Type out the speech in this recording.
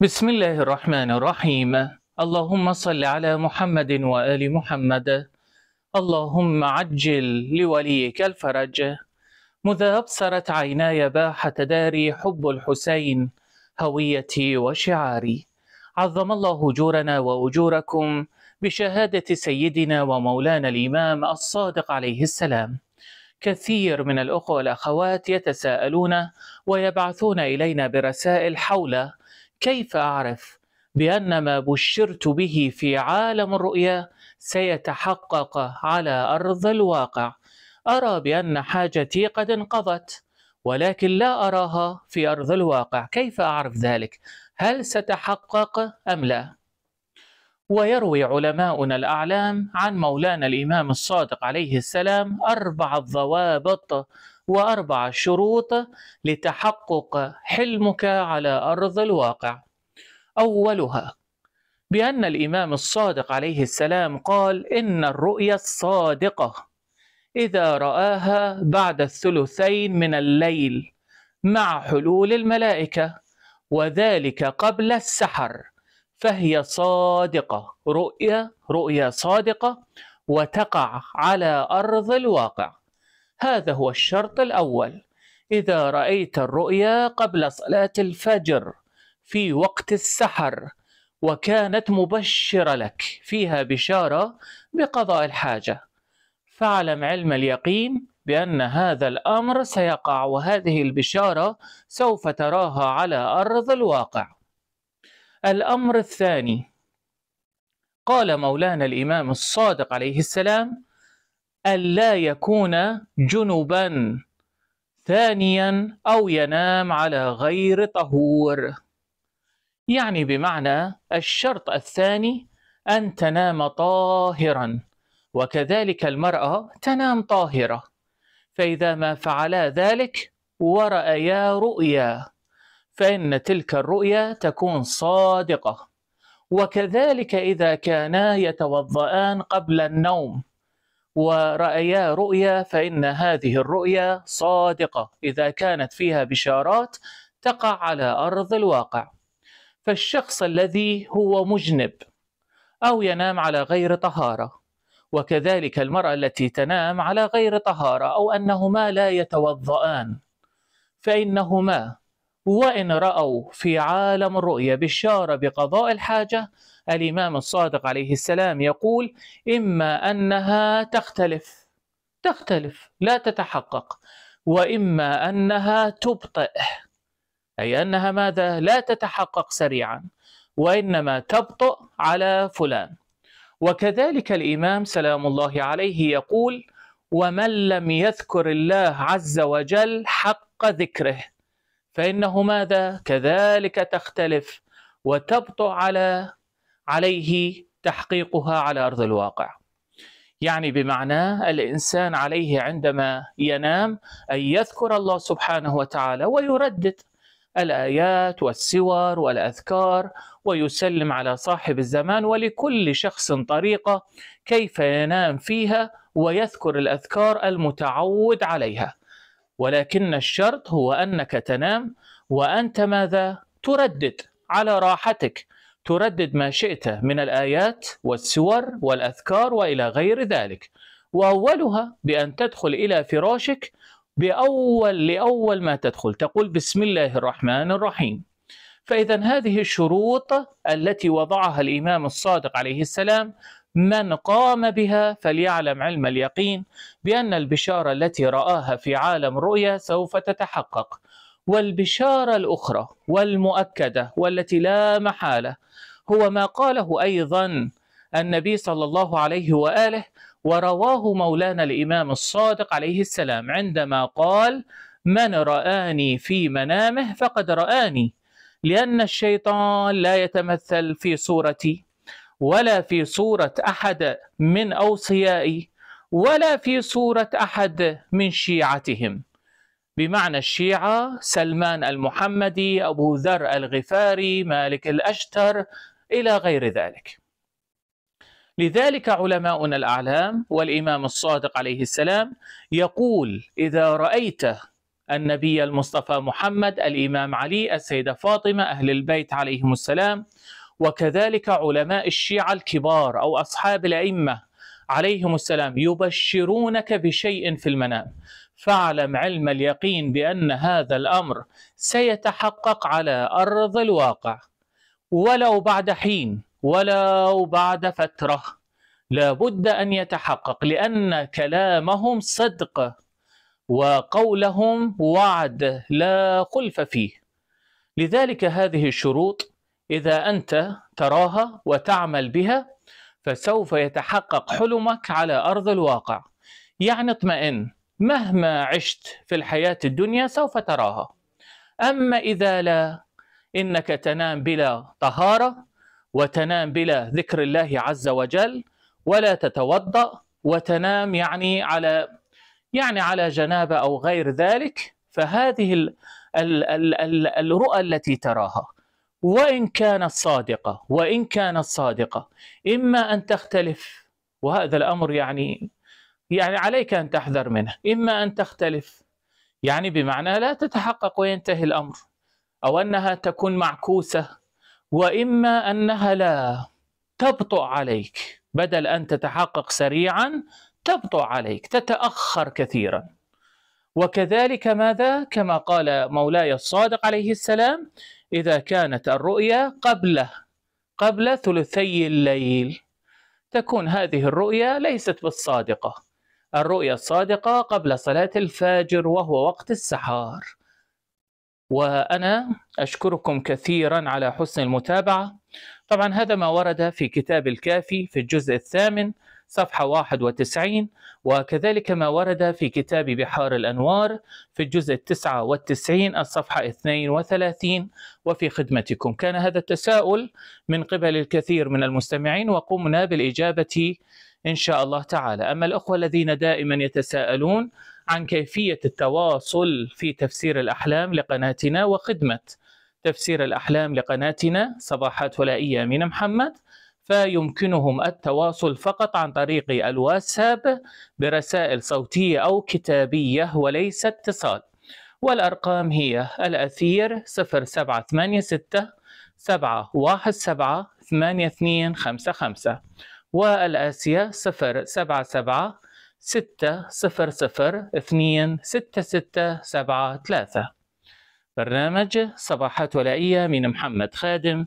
بسم الله الرحمن الرحيم اللهم صل على محمد وآل محمد اللهم عجل لوليك الفرج مذا أبصرت عيناي باح تداري حب الحسين هويتي وشعاري عظم الله أجورنا وأجوركم بشهادة سيدنا ومولانا الإمام الصادق عليه السلام كثير من الأخوة والأخوات يتساءلون ويبعثون إلينا برسائل حول كيف أعرف بأن ما بشرت به في عالم الرؤيا سيتحقق على أرض الواقع أرى بأن حاجتي قد انقضت ولكن لا أراها في أرض الواقع كيف أعرف ذلك؟ هل ستحقق أم لا؟ ويروي علماؤنا الأعلام عن مولانا الإمام الصادق عليه السلام أربع ضوابط وأربع شروط لتحقق حلمك على أرض الواقع أولها بأن الإمام الصادق عليه السلام قال إن الرؤيا الصادقة إذا رآها بعد الثلثين من الليل مع حلول الملائكة وذلك قبل السحر فهي صادقة رؤية رؤية صادقة وتقع على أرض الواقع هذا هو الشرط الأول إذا رأيت الرؤيا قبل صلاة الفجر في وقت السحر وكانت مبشرة لك فيها بشارة بقضاء الحاجة فاعلم علم اليقين بأن هذا الأمر سيقع وهذه البشارة سوف تراها على أرض الواقع. الأمر الثاني قال مولانا الإمام الصادق عليه السلام: ألا يكون جنبا ثانيا أو ينام على غير طهور يعني بمعنى الشرط الثاني أن تنام طاهرا وكذلك المرأة تنام طاهرة فإذا ما فعلا ذلك ورأيا رؤيا فإن تلك الرؤيا تكون صادقة وكذلك إذا كانا يتوضأان قبل النوم ورأيا رؤيا فإن هذه الرؤيا صادقة إذا كانت فيها بشارات تقع على أرض الواقع فالشخص الذي هو مجنب أو ينام على غير طهارة وكذلك المرأة التي تنام على غير طهارة أو أنهما لا يتوضأان فإنهما وإن رأوا في عالم الرؤية بشارة بقضاء الحاجة الإمام الصادق عليه السلام يقول إما أنها تختلف تختلف لا تتحقق وإما أنها تبطئ أي أنها ماذا لا تتحقق سريعا وإنما تبطئ على فلان وكذلك الإمام سلام الله عليه يقول ومن لم يذكر الله عز وجل حق ذكره فإنه ماذا كذلك تختلف وتبطئ على عليه تحقيقها على أرض الواقع يعني بمعنى الإنسان عليه عندما ينام أن يذكر الله سبحانه وتعالى ويردد الآيات والسور والأذكار ويسلم على صاحب الزمان ولكل شخص طريقة كيف ينام فيها ويذكر الأذكار المتعود عليها ولكن الشرط هو أنك تنام وأنت ماذا؟ تردد على راحتك تردد ما شئت من الآيات والسور والأذكار وإلى غير ذلك وأولها بأن تدخل إلى فراشك بأول لأول ما تدخل تقول بسم الله الرحمن الرحيم فإذا هذه الشروط التي وضعها الإمام الصادق عليه السلام من قام بها فليعلم علم اليقين بأن البشارة التي رآها في عالم رؤيا سوف تتحقق والبشارة الأخرى والمؤكدة والتي لا محالة هو ما قاله أيضا النبي صلى الله عليه وآله ورواه مولانا الإمام الصادق عليه السلام عندما قال من رآني في منامه فقد رآني لأن الشيطان لا يتمثل في صورتي ولا في صورة أحد من أوصيائي ولا في صورة أحد من شيعتهم بمعنى الشيعة سلمان المحمدي أبو ذر الغفاري مالك الأشتر إلى غير ذلك لذلك علماؤنا الأعلام والإمام الصادق عليه السلام يقول إذا رأيت النبي المصطفى محمد الإمام علي السيدة فاطمة أهل البيت عليهم السلام وكذلك علماء الشيعة الكبار أو أصحاب الأئمة عليهم السلام يبشرونك بشيء في المنام فاعلم علم اليقين بأن هذا الأمر سيتحقق على أرض الواقع ولو بعد حين ولو بعد فترة لابد أن يتحقق لأن كلامهم صدق وقولهم وعد لا خلف فيه لذلك هذه الشروط إذا أنت تراها وتعمل بها فسوف يتحقق حلمك على أرض الواقع يعني اطمئن مهما عشت في الحياة الدنيا سوف تراها أما إذا لا إنك تنام بلا طهارة وتنام بلا ذكر الله عز وجل ولا تتوضأ وتنام يعني على يعني على جنابة أو غير ذلك فهذه الرؤى التي تراها وإن كانت صادقة وإن كانت صادقة إما أن تختلف وهذا الأمر يعني يعني عليك أن تحذر منه إما أن تختلف يعني بمعنى لا تتحقق وينتهي الأمر أو أنها تكون معكوسة وإما أنها لا تبطؤ عليك بدل أن تتحقق سريعا تبطؤ عليك تتأخر كثيرا وكذلك ماذا كما قال مولاي الصادق عليه السلام إذا كانت الرؤيا قبل قبل ثلثي الليل تكون هذه الرؤيا ليست بالصادقة الرؤيا الصادقة قبل صلاة الفجر وهو وقت السحار وأنا أشكركم كثيرا على حسن المتابعة طبعا هذا ما ورد في كتاب الكافي في الجزء الثامن صفحة 91 وكذلك ما ورد في كتاب بحار الأنوار في الجزء 99 الصفحة 32 وفي خدمتكم كان هذا التساؤل من قبل الكثير من المستمعين وقمنا بالإجابة إن شاء الله تعالى أما الأخوة الذين دائما يتساءلون عن كيفية التواصل في تفسير الأحلام لقناتنا وخدمة تفسير الأحلام لقناتنا صباحات ولائية من محمد فيمكنهم التواصل فقط عن طريق الواتساب برسائل صوتية أو كتابية وليس اتصال والأرقام هي الأثير 0786 717 8255 والآسيا 077 600 26673 برنامج صباحات ولائية من محمد خادم